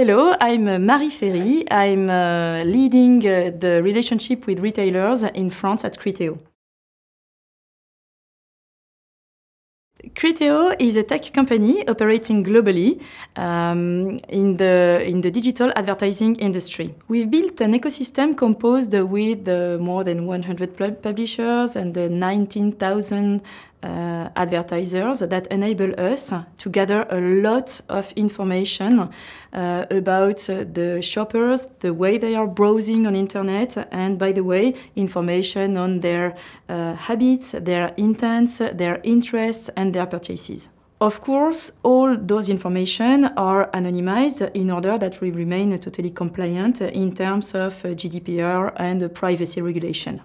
Hello, I'm Marie Ferry. I'm uh, leading uh, the relationship with retailers in France at Criteo. Criteo is a tech company operating globally um, in, the, in the digital advertising industry. We've built an ecosystem composed with uh, more than 100 publishers and uh, 19,000 uh, advertisers that enable us to gather a lot of information uh, about uh, the shoppers, the way they are browsing on internet, and by the way, information on their uh, habits, their intents, their interests, and their purchases. Of course, all those information are anonymized in order that we remain totally compliant in terms of uh, GDPR and privacy regulation.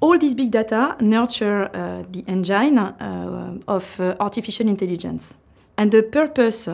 all these big data nurture uh, the engine uh, of uh, artificial intelligence. And the purpose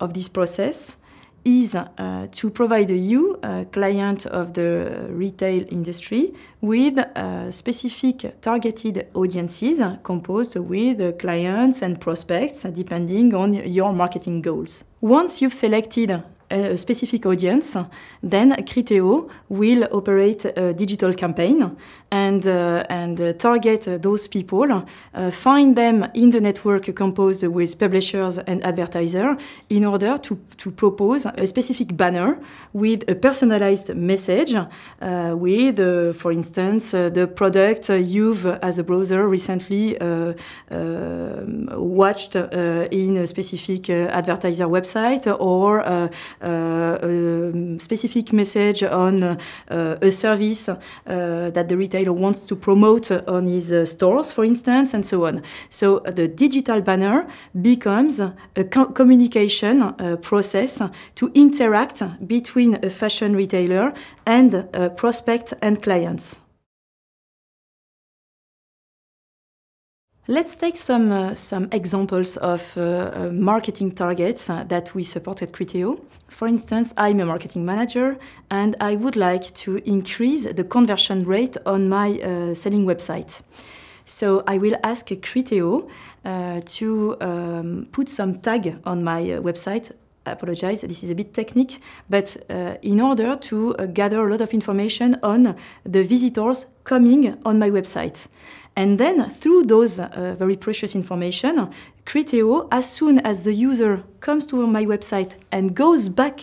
of this process is uh, to provide you, uh, client of the retail industry, with uh, specific targeted audiences composed with clients and prospects, depending on your marketing goals. Once you've selected a specific audience, then Criteo will operate a digital campaign and, uh, and uh, target uh, those people, uh, find them in the network composed with publishers and advertisers in order to, to propose a specific banner with a personalized message uh, with, uh, for instance, the product you've, as a browser, recently um, watched in a specific advertiser website or uh, um, specific message on uh, a service uh, that the retailer wants to promote on his stores, for instance, and so on. So the digital banner becomes a co communication process to interact between a fashion retailer and prospects and clients. Let's take some, uh, some examples of uh, uh marketing targets uh, that we support at Criteo. For instance, I'm a marketing manager and I would like to increase the conversion rate on my uh, selling website. So I will ask Criteo uh, to um, put some tag on my website I apologize, this is a bit technique, but uh, in order to uh, gather a lot of information on the visitors coming on my website. And then through those uh, very precious information, Criteo, as soon as the user comes to my website and goes back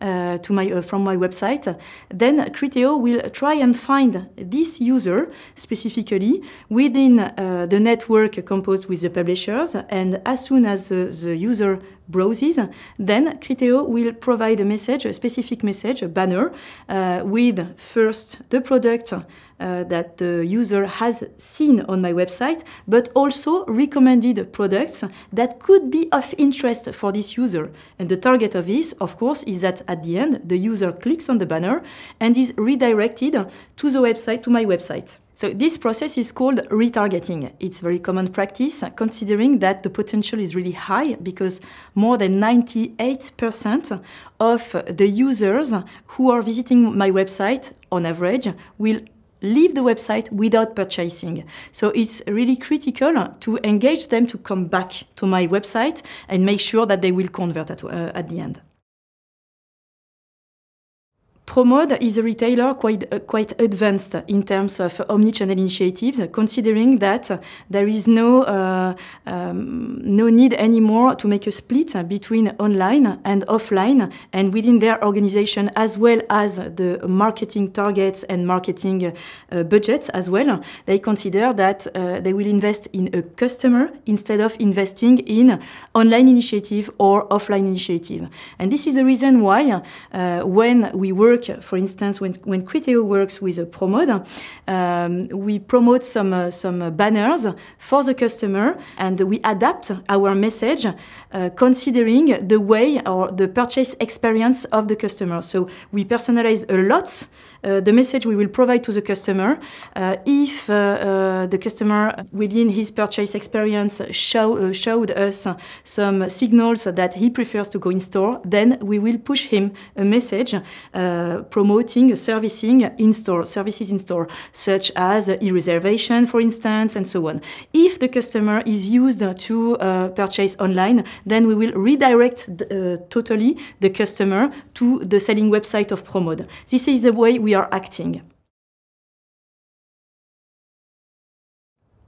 uh, to my, uh, from my website, then Criteo will try and find this user specifically within uh, the network composed with the publishers. And as soon as the user browses, then Criteo will provide a message, a specific message, a banner, uh, with first the product uh, that the user has seen on my website, but also recommended products that could be of interest for this user. And the target of this, of course, is that at the end, the user clicks on the banner and is redirected to the website, to my website. So this process is called retargeting. It's very common practice considering that the potential is really high because more than 98% of the users who are visiting my website on average will leave the website without purchasing. So it's really critical to engage them to come back to my website and make sure that they will convert at, uh, at the end. ProMode is a retailer quite, uh, quite advanced in terms of omnichannel initiatives, considering that there is no, uh, um, no need anymore to make a split between online and offline and within their organization as well as the marketing targets and marketing uh, budgets as well. They consider that uh, they will invest in a customer instead of investing in online initiative or offline initiative. And this is the reason why uh, when we work work, for instance, when, when Criteo works with a Promode, um, we promote some, uh, some banners for the customer and we adapt our message uh, considering the way or the purchase experience of the customer. So we personalize a lot uh, the message we will provide to the customer. Uh, if uh, the customer within his purchase experience show, showed us some signals that he prefers to go in store, then we will push him a message promoting servicing in store, services in store, such as e-reservation, for instance, and so on. If the customer is used to uh, purchase online, then we will redirect uh, totally the customer to the selling website of Promode. This is the way we we are acting.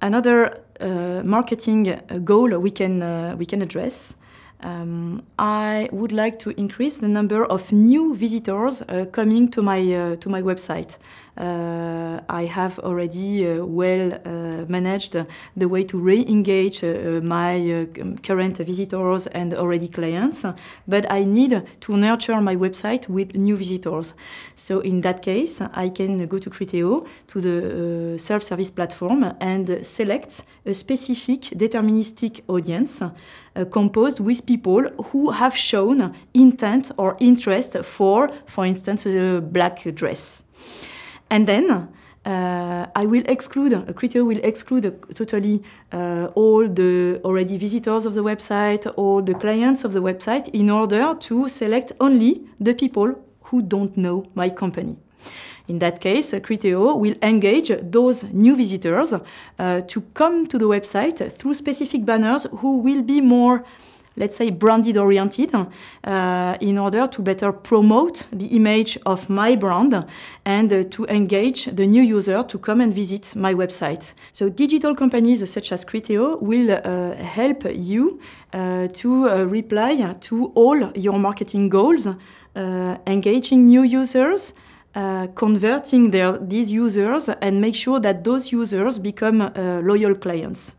Another uh, marketing uh, goal we can, uh, we can address um, I would like to increase the number of new visitors uh, coming to my, uh, to my website. Uh, I have already uh, well uh, managed the way to re-engage my um, current visitors and already clients, but I need to nurture my website with new visitors. So in that case, I can go to Criteo, to the self-service platform, and select a specific deterministic audience composed with people who have shown intent or interest for, for instance, a black dress. And then uh, I will exclude, a will exclude uh, totally uh, all the already visitors of the website, all the clients of the website, in order to select only the people who don't know my company. In that case, Criteo will engage those new visitors uh, to come to the website through specific banners who will be more let's say, branded oriented uh, in order to better promote the image of my brand and uh, to engage the new user to come and visit my website. So digital companies such as Criteo will uh, help you uh, to uh, reply to all your marketing goals, uh, engaging new users, uh, converting their, these users and make sure that those users become uh, loyal clients.